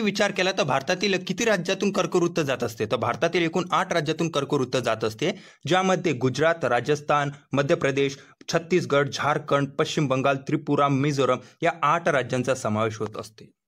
विचार केला तर भारतातील किती राज्यातून कर्कवृत्त जात असते तर भारतातील एकूण आठ राज्यातून कर्कवृत्त जात असते ज्यामध्ये गुजरात राजस्थान मध्य प्रदेश छत्तीसगड झारखंड पश्चिम बंगाल त्रिपुरा मिझोरम या आठ राज्यांचा समावेश होत असते